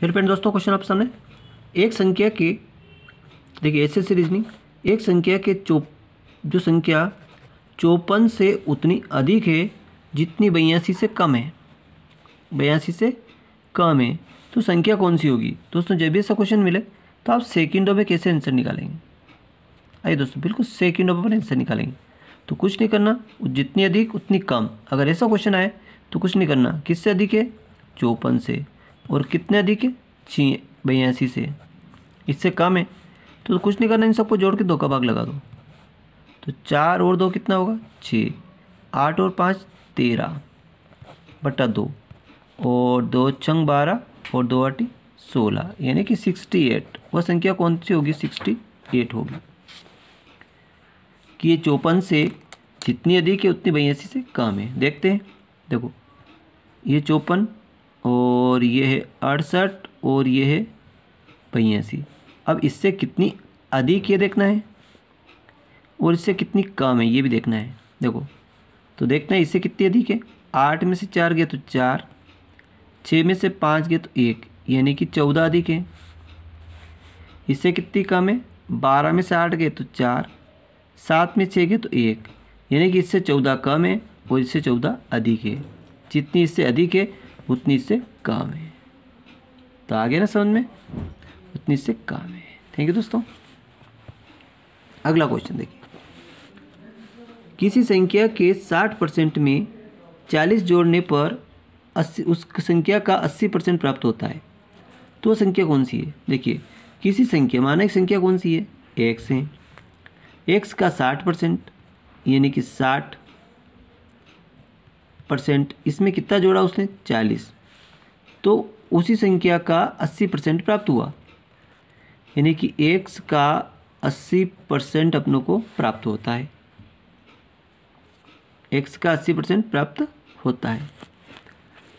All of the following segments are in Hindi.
फिर फ्रेंड दोस्तों क्वेश्चन आप सामने एक संख्या के देखिए ऐसे ऐसी रीजनिंग एक संख्या के चौ जो संख्या चौपन से उतनी अधिक है जितनी बयासी से कम है बयासी से कम है तो संख्या कौन सी होगी दोस्तों जब भी ऐसा क्वेश्चन मिले तो आप सेकेंडों में कैसे आंसर निकालेंगे आइए दोस्तों बिल्कुल सेकेंडों में आंसर निकालेंगे तो कुछ नहीं करना जितनी अधिक उतनी कम अगर ऐसा क्वेश्चन आए तो कुछ नहीं करना किससे अधिक है चौपन से और कितने अधिक है छी बयासी से इससे कम है तो कुछ नहीं करना इन सबको जोड़ के दो का भाग लगा दो तो चार और दो कितना होगा छः आठ और पाँच तेरह बटा दो और दो छंग बारह और दो अटी सोलह यानी कि सिक्सटी एट वह संख्या कौन सी होगी सिक्सटी एट होगी कि ये चौपन से जितनी अधिक है उतनी बयासी से कम है देखते हैं देखो ये चौपन और ये है अड़सठ और ये है बयासी अब इससे कितनी अधिक ये देखना है और इससे कितनी कम है ये भी देखना है देखो तो देखना है इससे कितनी अधिक है आठ में से चार गया तो चार छः में से पाँच गया तो एक यानी कि चौदह अधिक है इससे कितनी कम है बारह में से आठ गए तो चार सात में छः गए तो एक यानी कि इससे चौदह कम है और इससे चौदह अधिक है जितनी इससे अधिक है उतनी इससे कम है तो आ गया ना समझ में उतनी इससे कम है थैंक यू दोस्तों अगला क्वेश्चन देखिए किसी संख्या के 60 परसेंट में 40 जोड़ने पर 80 उस संख्या का 80 परसेंट प्राप्त होता है तो संख्या कौन सी है देखिए किसी संख्या माना एक संख्या कौन सी है एक्स है एक्स का 60 परसेंट यानी कि परसेंट इसमें कितना जोड़ा उसने चालीस तो उसी संख्या का अस्सी परसेंट प्राप्त हुआ यानी कि एक्स का अस्सी परसेंट अपनों को प्राप्त होता है एक्स का अस्सी परसेंट प्राप्त होता है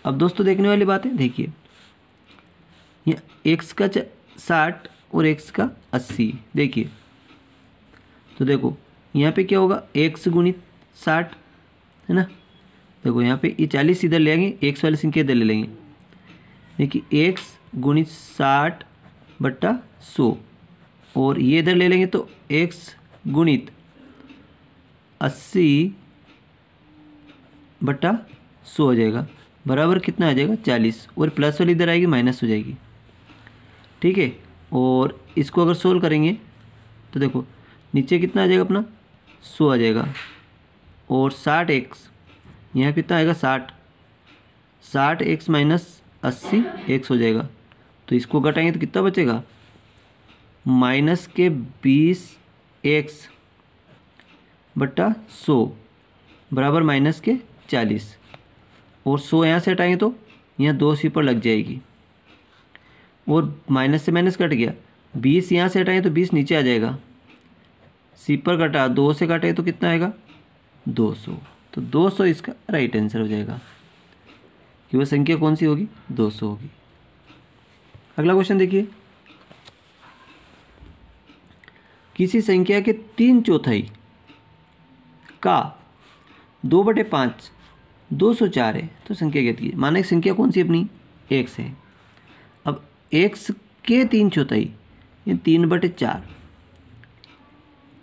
अब दोस्तों देखने वाली बात है देखिए एक्स का साठ और एक्स का अस्सी देखिए तो देखो यहाँ पे क्या होगा एक्स गुणित साठ है ना देखो यहाँ पे ये चालीस इधर ले आएंगे एक्स वाले संख्या इधर ले लेंगे देखिए एक्स गुणित साठ बट्टा सौ और ये इधर ले लेंगे तो एक्स गुणित अस्सी बट्टा सौ हो जाएगा बराबर कितना आ जाएगा चालीस और प्लस वाली इधर आएगी माइनस हो जाएगी ठीक है और इसको अगर सोल्व करेंगे तो देखो नीचे कितना आ जाएगा अपना सौ आ जाएगा और साठ एक्स यहाँ कितना आएगा साठ साठ एक्स माइनस अस्सी एक्स हो जाएगा तो इसको घटाएंगे तो कितना बचेगा माइनस के बीस एक्स बट्टा सौ बराबर माइनस के चालीस और सौ यहाँ से हटाएंगे तो यहाँ दो सी पर लग जाएगी और माइनस से माइनस कट गया बीस यहाँ से हटाएं तो बीस नीचे आ जाएगा सी पर कटा दो से कटे तो कितना आएगा दो सौ तो 200 इसका राइट आंसर हो जाएगा कि वह संख्या कौन सी होगी 200 होगी अगला क्वेश्चन देखिए किसी संख्या के तीन चौथाई का दो बटे पाँच दो सौ चार है तो संख्या ज्ञात कीजिए माना संख्या कौन सी अपनी एक्स है अब एक्स के तीन चौथाई ये तीन बटे चार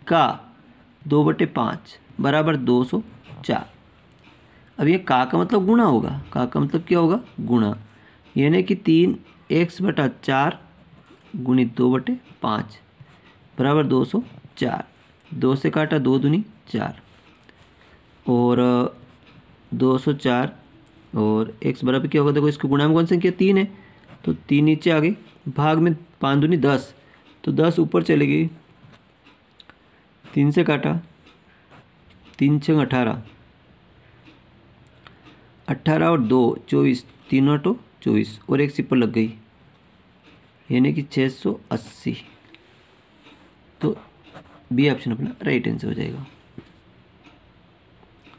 का दो बटे पाँच बराबर दो सौ चार अब ये का का मतलब गुणा होगा का का मतलब क्या होगा गुणा यानी कि तीन एक्स बटा चार गुणित दो बटे पाँच बराबर दो सौ चार दो से काटा दो दुनी चार और दो सौ चार और एक्स बराबर क्या होगा देखो इसको गुणा में कौन संख्या तीन है तो तीन नीचे आ गई भाग में पाँच दुनी दस तो दस ऊपर चलेगी तीन से काटा तीन छः अठारह अट्ठारह और दो चौबीस तीन आठो चौबीस और एक सिपर लग गई यानी कि छः सौ अस्सी तो बी ऑप्शन अपना राइट आंसर हो जाएगा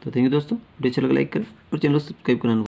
तो थैंक यू दोस्तों वीडियो अच्छा लगा लाइक करें और चैनल को सब्सक्राइब करना